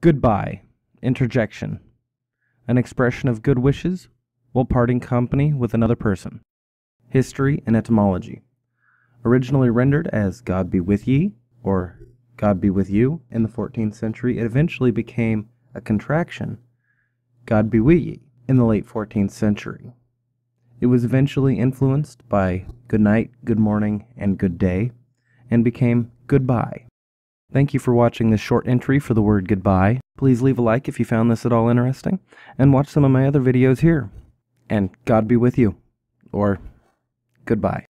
Goodbye, interjection. An expression of good wishes while parting company with another person. History and etymology. Originally rendered as God be with ye or God be with you in the 14th century, it eventually became a contraction, God be with ye, in the late 14th century. It was eventually influenced by good night, good morning, and good day, and became goodbye. Thank you for watching this short entry for the word goodbye. Please leave a like if you found this at all interesting, and watch some of my other videos here. And God be with you, or goodbye.